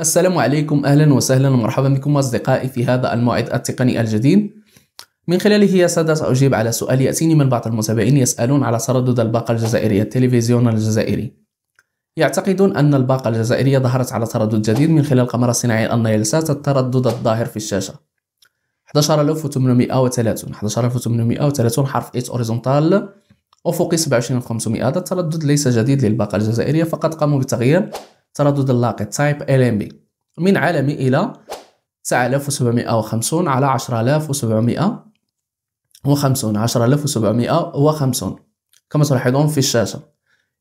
السلام عليكم أهلا وسهلا ومرحبا بكم أصدقائي في هذا الموعد التقني الجديد من خلاله يا سادة سأجيب على سؤال يأتيني من بعض المتابعين يسألون على تردد الباقة الجزائرية التلفزيون الجزائري يعتقدون أن الباقة الجزائرية ظهرت على تردد جديد من خلال القمر الصناعي النيل سات التردد الظاهر في الشاشة 11830 11830 حرف إيت أوريزونتال أفقي 27500 هذا التردد ليس جديد للباقة الجزائرية فقد قاموا بتغيير تردد اللاقط تايب ال ام بي من عالمي الى 9750 على 10750 10750 كما تلاحظون في الشاشه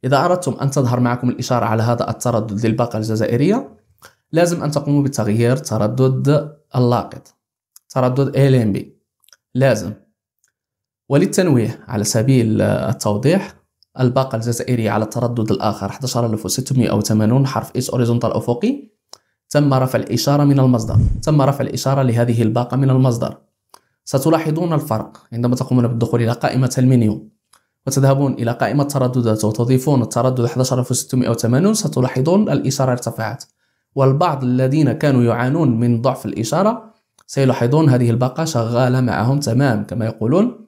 اذا اردتم ان تظهر معكم الاشاره على هذا التردد للباقه الجزائريه لازم ان تقوموا بتغيير تردد اللاقط تردد ال ام بي لازم وللتنويه على سبيل التوضيح الباقة الجزائرية على التردد الآخر 11680 حرف إس أوريزونتال أفقي تم رفع الإشارة من المصدر تم رفع الإشارة لهذه الباقة من المصدر ستلاحظون الفرق عندما تقومون بالدخول إلى قائمة المنيو وتذهبون إلى قائمة الترددات وتضيفون التردد 11680 ستلاحظون الإشارة ارتفعت والبعض الذين كانوا يعانون من ضعف الإشارة سيلاحظون هذه الباقة شغالة معهم تمام كما يقولون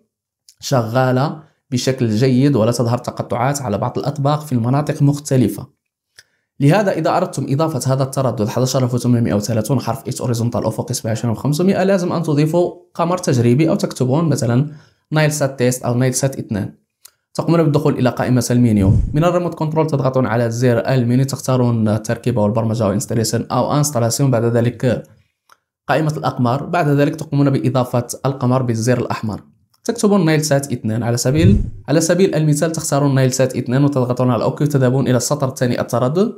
شغالة بشكل جيد ولا تظهر تقطعات على بعض الأطباق في المناطق مختلفة لهذا إذا أردتم إضافة هذا التردد 11830 حرف إيت أوريزونتال أفق 27500 لازم أن تضيفوا قمر تجريبي أو تكتبون مثلا نايل سات تيست أو نايل سات 2 تقومون بالدخول إلى قائمة المينيو من الريموت كنترول تضغطون على زر المينيو تختارون التركيبة والبرمجة وإنستاليشن أو انستلاسيون بعد ذلك قائمة الأقمار بعد ذلك تقومون بإضافة القمر بالزر الأحمر تكتبون نايل سات 2 على سبيل على سبيل المثال تختارون نايل سات 2 وتضغطون على اوكي وتذهبون الى السطر الثاني التردد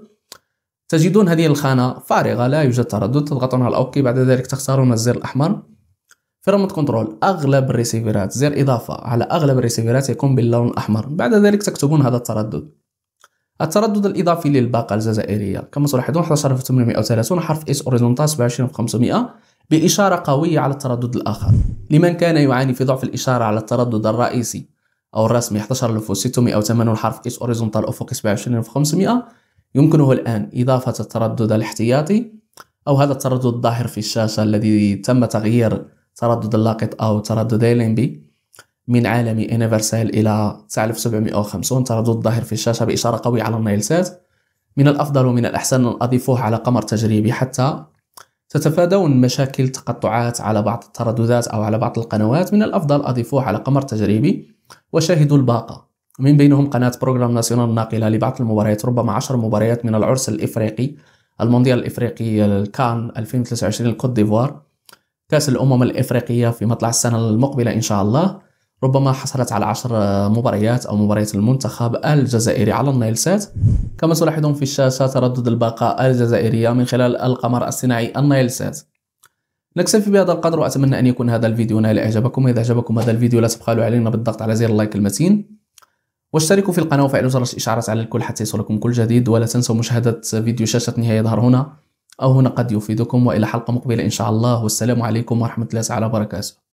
تجدون هذه الخانة فارغة لا يوجد تردد تضغطون على اوكي بعد ذلك تختارون الزر الاحمر في ريموت كنترول اغلب الريسيفرات زر اضافة على اغلب الريسيفرات يكون باللون الاحمر بعد ذلك تكتبون هذا التردد التردد الإضافي للباقة الجزائرية كما تلاحظون 11830 حرف إس أوريزونتال 27 في 500 بإشارة قوية على التردد الآخر لمن كان يعاني في ضعف الإشارة على التردد الرئيسي أو الرسمي 11680 أو 8 الحرف إس أوريزونتال أفق 27500 يمكنه الآن إضافة التردد الاحتياطي أو هذا التردد الظاهر في الشاشة الذي تم تغيير تردد اللاقط أو تردد بي من عالم انيفرسال إلى 9750 تردد ظاهر في الشاشة بإشارة قوية على سات من الأفضل ومن الأحسن أن أضيفوه على قمر تجريبي حتى تتفادون مشاكل تقطعات على بعض الترددات أو على بعض القنوات من الأفضل أضيفوه على قمر تجريبي وشاهدوا الباقة من بينهم قناة بروغرام ناسيونال الناقلة لبعض المباريات ربما عشر مباريات من العرس الإفريقي المونديال الإفريقي الكان 2023 الكوت ديفوار كأس الأمم الإفريقية في مطلع السنة المقبلة إن شاء الله ربما حصلت على عشر مباريات أو مباريات المنتخب الجزائري على النايلسات كما تلاحظون في الشاشة تردد الباقة الجزائرية من خلال القمر الصناعي النايلسات نكتفي بهذا القدر وأتمنى أن يكون هذا الفيديو نال إعجابكم إذا أعجبكم هذا الفيديو لا تبخلوا علينا بالضغط على زر اللايك المتين واشتركوا في القناة وفعلوا جرس الإشعارات على الكل حتى يصلكم كل جديد ولا تنسوا مشاهدة فيديو شاشة نهاية يظهر هنا أو هنا قد يفيدكم وإلى حلقة مقبلة إن شاء الله والسلام عليكم ورحمة الله تعالى وبركاته